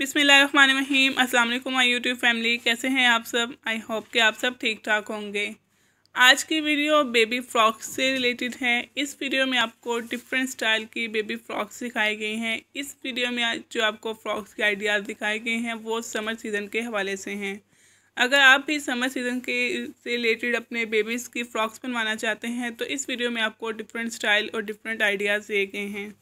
बिसमीम अस्सलाम वालेकुम माय यूट्यूब फैमिली कैसे हैं आप सब आई होप कि आप सब ठीक ठाक होंगे आज की वीडियो बेबी फ्रॉक से रिलेटेड है इस वीडियो में आपको डिफरेंट स्टाइल की बेबी फ्रॉक्स दिखाई गई हैं इस वीडियो में जो आपको फ्रॉक्स के आइडियाज़ दिखाए गए हैं वो समर सीज़न के हवाले से हैं अगर आप भी समर सीज़न के से रिलेटेड अपने बेबीज़ की फ़्रॉक्स बनवाना चाहते हैं तो इस वीडियो में आपको डिफरेंट स्टाइल और डिफरेंट आइडियाज़ दिए गए हैं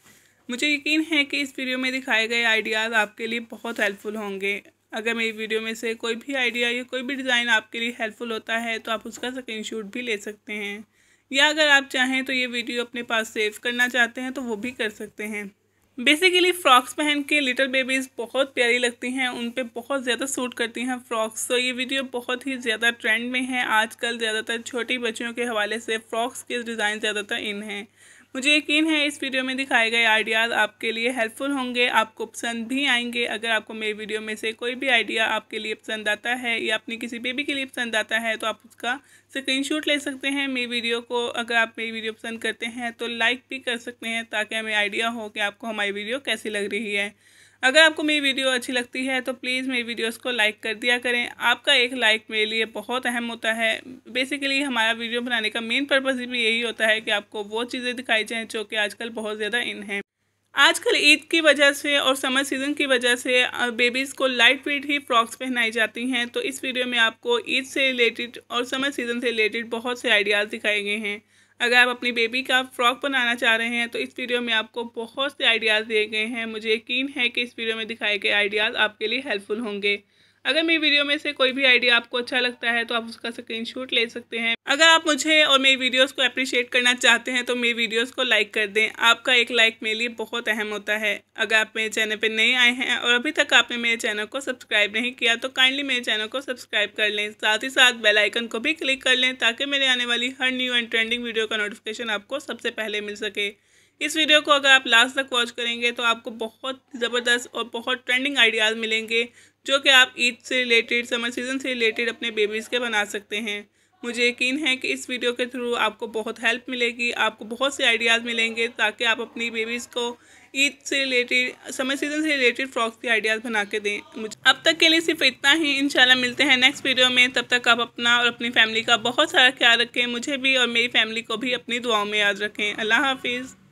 मुझे यकीन है कि इस वीडियो में दिखाए गए आइडियाज़ आपके लिए बहुत हेल्पफुल होंगे अगर मेरी वीडियो में से कोई भी आइडिया या कोई भी डिज़ाइन आपके लिए हेल्पफुल होता है तो आप उसका स्क्रीन भी ले सकते हैं या अगर आप चाहें तो ये वीडियो अपने पास सेव करना चाहते हैं तो वो भी कर सकते हैं बेसिकली फ्रॉक्स पहन के लिटिल बेबीज़ बहुत प्यारी लगती हैं उन पर बहुत ज़्यादा सूट करती हैं फ्रॉक्स तो ये वीडियो बहुत ही ज़्यादा ट्रेंड में है आजकल ज़्यादातर छोटी बच्चियों के हवाले से फ्रॉक्स के डिज़ाइन ज़्यादातर इन हैं मुझे यकीन है इस वीडियो में दिखाए गए आइडियाज़ आपके लिए हेल्पफुल होंगे आपको पसंद भी आएंगे अगर आपको मेरी वीडियो में से कोई भी आइडिया आपके लिए पसंद आता है या अपने किसी बेबी के लिए पसंद आता है तो आप उसका स्क्रीनशॉट ले सकते हैं मेरी वीडियो को अगर आप मेरी वीडियो पसंद करते हैं तो लाइक भी कर सकते हैं ताकि हमें आइडिया हो कि आपको हमारी वीडियो कैसी लग रही है अगर आपको मेरी वीडियो अच्छी लगती है तो प्लीज़ मेरी वीडियोस को लाइक कर दिया करें आपका एक लाइक मेरे लिए बहुत अहम होता है बेसिकली हमारा वीडियो बनाने का मेन पर्पज़ भी यही होता है कि आपको वो चीज़ें दिखाई जाएँ जो कि आजकल बहुत ज़्यादा इन हैं आजकल ईद की वजह से और समर सीज़न की वजह से बेबीज़ को लाइट वेट ही फ्रॉक्स पहनाई जाती हैं तो इस वीडियो में आपको ईद से रिलेटेड और समर सीज़न से रिलेटेड बहुत से आइडियाज़ दिखाए गए हैं अगर आप अपनी बेबी का फ्रॉक बनाना चाह रहे हैं तो इस वीडियो में आपको बहुत से आइडियाज़ दिए गए हैं मुझे यकीन है कि इस वीडियो में दिखाए गए आइडियाज़ आपके लिए हेल्पफुल होंगे अगर मेरी वीडियो में से कोई भी आइडिया आपको अच्छा लगता है तो आप उसका स्क्रीन ले सकते हैं अगर आप मुझे और मेरी वीडियोस को अप्रिशिएट करना चाहते हैं तो मेरी वीडियोस को लाइक कर दें आपका एक लाइक मेरे लिए बहुत अहम होता है अगर आप मेरे चैनल पर नए आए हैं और अभी तक आपने मेरे चैनल को सब्सक्राइब नहीं किया तो काइंडली मेरे चैनल को सब्सक्राइब कर लें साथ ही साथ बेलाइकन को भी क्लिक कर लें ताकि मेरे आने वाली हर न्यू एंड ट्रेंडिंग वीडियो का नोटिफिकेशन आपको सबसे पहले मिल सके इस वीडियो को अगर आप लास्ट तक वॉच करेंगे तो आपको बहुत ज़बरदस्त और बहुत ट्रेंडिंग आइडियाज़ मिलेंगे जो कि आप ईद से रिलेटेड समर सीज़न से रिलेटेड अपने बेबीज़ के बना सकते हैं मुझे यकीन है कि इस वीडियो के थ्रू आपको बहुत हेल्प मिलेगी आपको बहुत से आइडियाज़ मिलेंगे ताकि आप अपनी बेबीज़ को ईद से रिलेटेड समर सीज़न से रिलेटेड फ्रॉक्स के आइडियाज़ बना के दें मुझे अब तक के लिए सिर्फ इतना ही इंशाल्लाह मिलते हैं नेक्स्ट वीडियो में तब तक आप अपना और अपनी फैमिली का बहुत सारा ख्याल रखें मुझे भी और मेरी फैमिली को भी अपनी दुआओं में याद रखें अल्लाह हाफिज़